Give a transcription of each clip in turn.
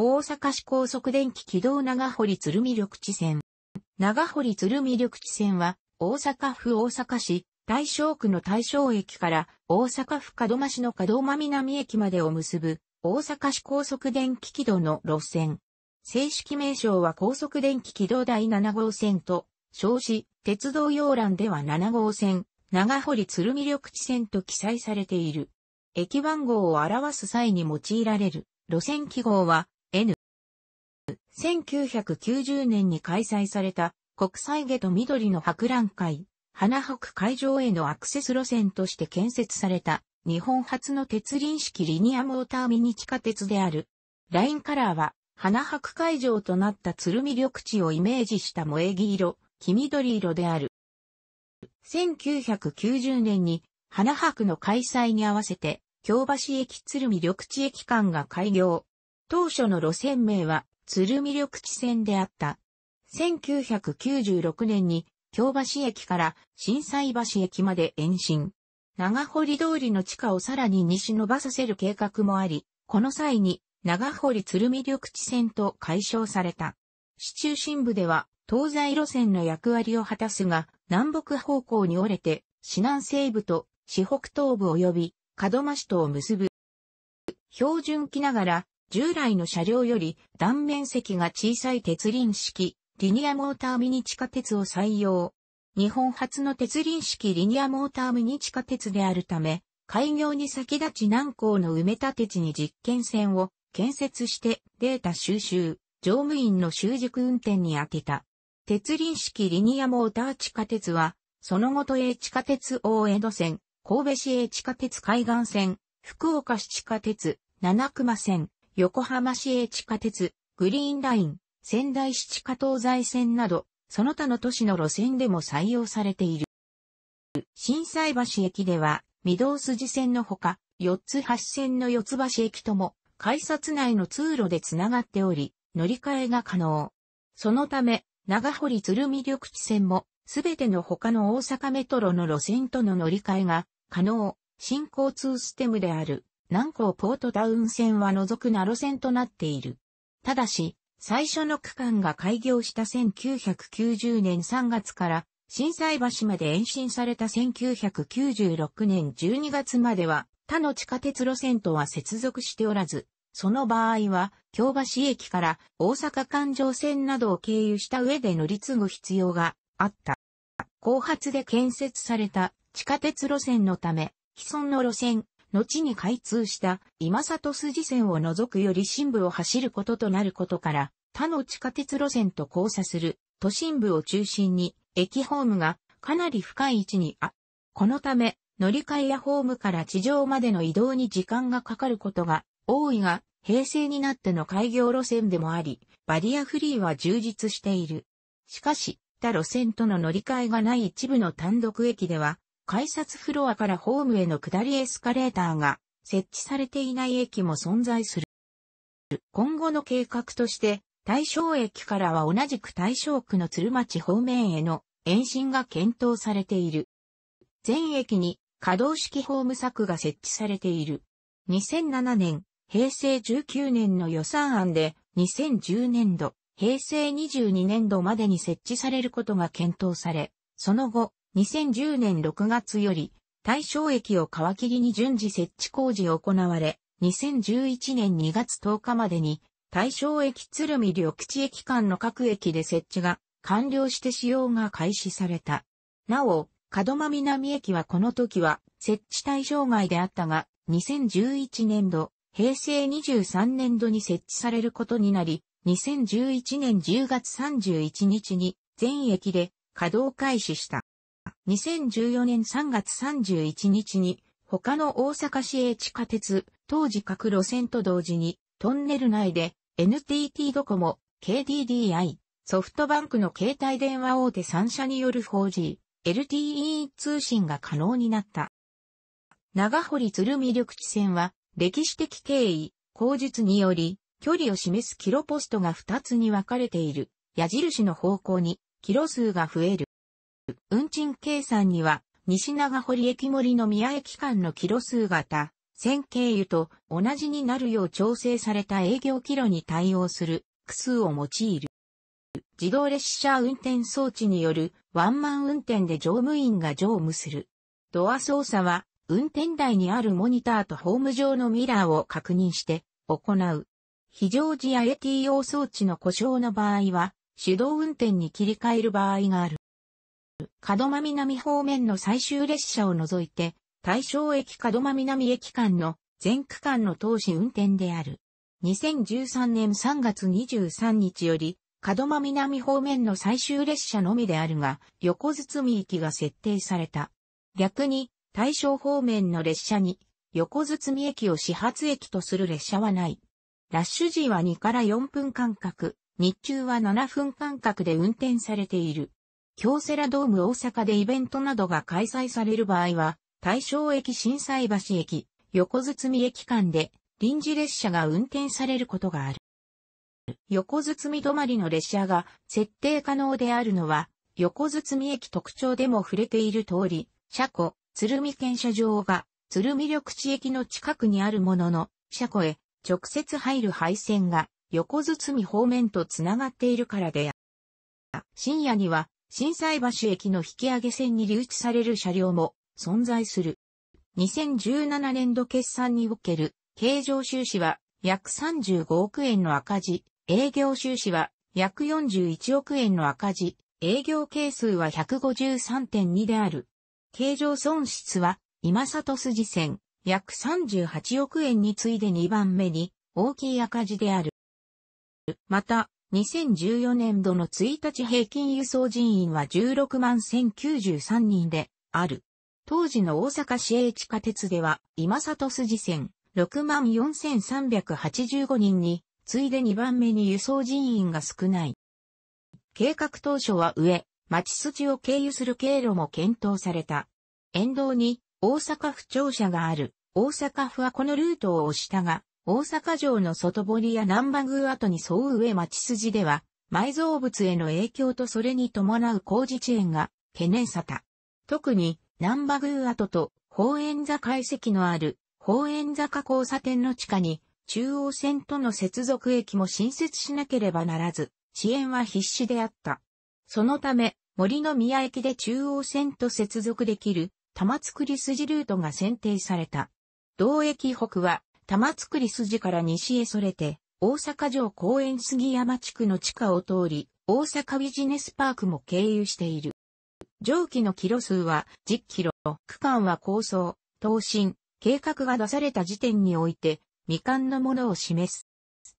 大阪市高速電気軌道長堀鶴見緑地線。長堀鶴見緑地線は、大阪府大阪市、大正区の大正駅から大阪府門真市の門真南駅までを結ぶ、大阪市高速電気軌道の路線。正式名称は高速電気軌道第7号線と、称し、鉄道要欄では7号線、長堀鶴見緑地線と記載されている。駅番号を表す際に用いられる路線記号は1990年に開催された国際下と緑の博覧会、花博会場へのアクセス路線として建設された日本初の鉄輪式リニアモーターミニ地下鉄である。ラインカラーは花博会場となった鶴見緑地をイメージした萌木色、黄緑色である。1990年に花博の開催に合わせて京橋駅鶴見緑地駅間が開業。当初の路線名は鶴見緑地線であった。1996年に京橋駅から震災橋駅まで延伸。長堀通りの地下をさらに西伸ばさせる計画もあり、この際に長堀鶴見緑地線と解消された。市中心部では東西路線の役割を果たすが、南北方向に折れて、市南西部と市北東部及び門真市とを結ぶ。標準機ながら従来の車両より断面積が小さい鉄輪式リニアモーターミニ地下鉄を採用。日本初の鉄輪式リニアモーターミニ地下鉄であるため、開業に先立ち南港の埋め立て地に実験線を建設してデータ収集、乗務員の習熟運転に充てた。鉄輪式リニアモーター地下鉄は、その後都営地下鉄大江戸線、神戸市営地下鉄海岸線、福岡市地下鉄、七熊線、横浜市営地下鉄、グリーンライン、仙台市地下東西線など、その他の都市の路線でも採用されている。震災橋駅では、御堂筋線のほか、四つ橋線の四つ橋駅とも、改札内の通路でつながっており、乗り換えが可能。そのため、長堀鶴見緑地線も、すべての他の大阪メトロの路線との乗り換えが可能、新交通ステムである。南港ポートダウン線は除くな路線となっている。ただし、最初の区間が開業した1990年3月から、震災橋まで延伸された1996年12月までは、他の地下鉄路線とは接続しておらず、その場合は、京橋駅から大阪環状線などを経由した上で乗り継ぐ必要があった。後発で建設された地下鉄路線のため、既存の路線、後に開通した今里筋線を除くより深部を走ることとなることから、他の地下鉄路線と交差する都心部を中心に駅ホームがかなり深い位置にあ、このため乗り換えやホームから地上までの移動に時間がかかることが多いが、平成になっての開業路線でもあり、バリアフリーは充実している。しかし、他路線との乗り換えがない一部の単独駅では、改札フロアからホームへの下りエスカレーターが設置されていない駅も存在する。今後の計画として、大正駅からは同じく大正区の鶴町方面への延伸が検討されている。全駅に可動式ホーム柵が設置されている。2007年、平成19年の予算案で2010年度、平成22年度までに設置されることが検討され、その後、2010年6月より、大正駅を皮切りに順次設置工事を行われ、2011年2月10日までに、大正駅鶴見緑地駅間の各駅で設置が完了して使用が開始された。なお、門間南駅はこの時は設置対象外であったが、2011年度、平成23年度に設置されることになり、2011年10月31日に全駅で稼働開始した。2014年3月31日に、他の大阪市営地下鉄、当時各路線と同時に、トンネル内で、NTT ドコモ、KDDI、ソフトバンクの携帯電話大手3社による 4G、LTE 通信が可能になった。長堀鶴見緑地線は、歴史的経緯、口述により、距離を示すキロポストが2つに分かれている。矢印の方向に、キロ数が増える。運賃計算には、西長堀駅森の宮駅間のキロ数型、線経由と同じになるよう調整された営業キロに対応する区数を用いる。自動列車運転装置によるワンマン運転で乗務員が乗務する。ドア操作は運転台にあるモニターとホーム上のミラーを確認して行う。非常時や ATO 装置の故障の場合は手動運転に切り替える場合がある。門間南方面の最終列車を除いて、大正駅門間南駅間の全区間の当時運転である。2013年3月23日より、門間南方面の最終列車のみであるが、横堤駅が設定された。逆に、大正方面の列車に、横堤駅を始発駅とする列車はない。ラッシュ時は2から4分間隔、日中は7分間隔で運転されている。京セラドーム大阪でイベントなどが開催される場合は、大正駅震災橋駅、横堤駅間で臨時列車が運転されることがある。横堤止まりの列車が設定可能であるのは、横堤駅特徴でも触れている通り、車庫、鶴見検車場が、鶴見緑地駅の近くにあるものの、車庫へ直接入る配線が横堤方面とつながっているからである。深夜には震災橋駅の引き上げ線に留置される車両も存在する。2017年度決算における経常収支は約35億円の赤字、営業収支は約41億円の赤字、営業係数は153.2である。経常損失は今里筋線約38億円に次いで2番目に大きい赤字である。また、2014年度の1日平均輸送人員は16万1093人である。当時の大阪市営地下鉄では今里筋線6万4385人についで2番目に輸送人員が少ない。計画当初は上、町筋を経由する経路も検討された。沿道に大阪府庁舎がある。大阪府はこのルートを押したが、大阪城の外堀や南波宮跡に沿う上町筋では、埋蔵物への影響とそれに伴う工事遅延が懸念さた。特に南波宮跡と宝円座解析のある宝円坂交差点の地下に中央線との接続駅も新設しなければならず、支援は必至であった。そのため、森の宮駅で中央線と接続できる玉造筋ルートが選定された。同駅北は玉造筋から西へそれて、大阪城公園杉山地区の地下を通り、大阪ビジネスパークも経由している。上記のキロ数は10キロ、区間は構想、等身、計画が出された時点において、未完のものを示す。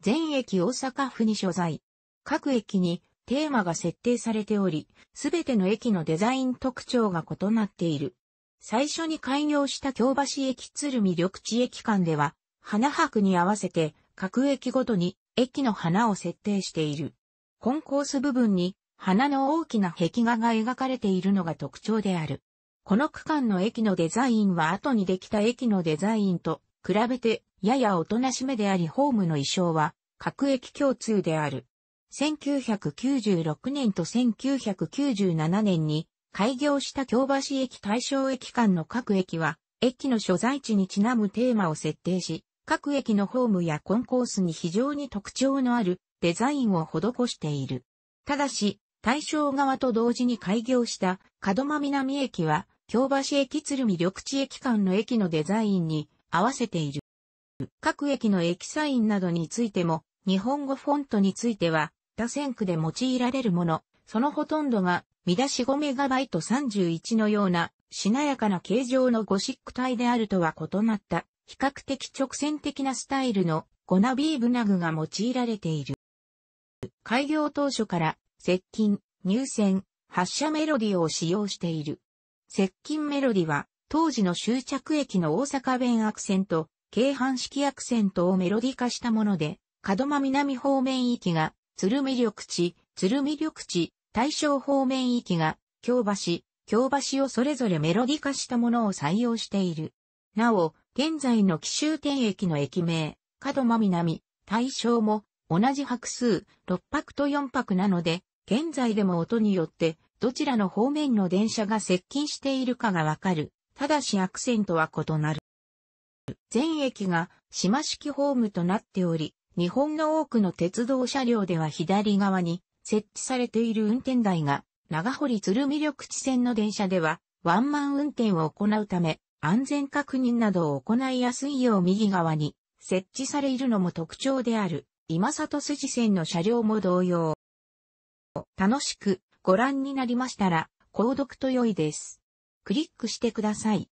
全駅大阪府に所在。各駅にテーマが設定されており、すべての駅のデザイン特徴が異なっている。最初に開業した京橋駅鶴見緑地駅間では、花博に合わせて各駅ごとに駅の花を設定している。コンコース部分に花の大きな壁画が描かれているのが特徴である。この区間の駅のデザインは後にできた駅のデザインと比べてややおとなしめでありホームの衣装は各駅共通である。1996年と1997年に開業した京橋駅大正駅間の各駅は駅の所在地にちなむテーマを設定し、各駅のホームやコンコースに非常に特徴のあるデザインを施している。ただし、大正側と同時に開業した門間南駅は、京橋駅鶴見緑地駅間の駅のデザインに合わせている。各駅の駅サインなどについても、日本語フォントについては、打線区で用いられるもの、そのほとんどが、見出し5イト3 1のような、しなやかな形状のゴシック体であるとは異なった比較的直線的なスタイルのゴナビーブナグが用いられている。開業当初から接近、入線、発車メロディを使用している。接近メロディは当時の終着駅の大阪弁アクセント、京阪式アクセントをメロディ化したもので、門間南方面域が鶴見緑地、鶴見緑地、大正方面域が京橋、京橋をそれぞれメロディ化したものを採用している。なお、現在の紀州天駅の駅名、角間南、大正も同じ白数六白と四白なので、現在でも音によってどちらの方面の電車が接近しているかがわかる。ただしアクセントは異なる。全駅が島式ホームとなっており、日本の多くの鉄道車両では左側に設置されている運転台が、長堀鶴見緑地線の電車ではワンマン運転を行うため、安全確認などを行いやすいよう右側に設置されるのも特徴である、今里筋線の車両も同様。楽しくご覧になりましたら、購読と良いです。クリックしてください。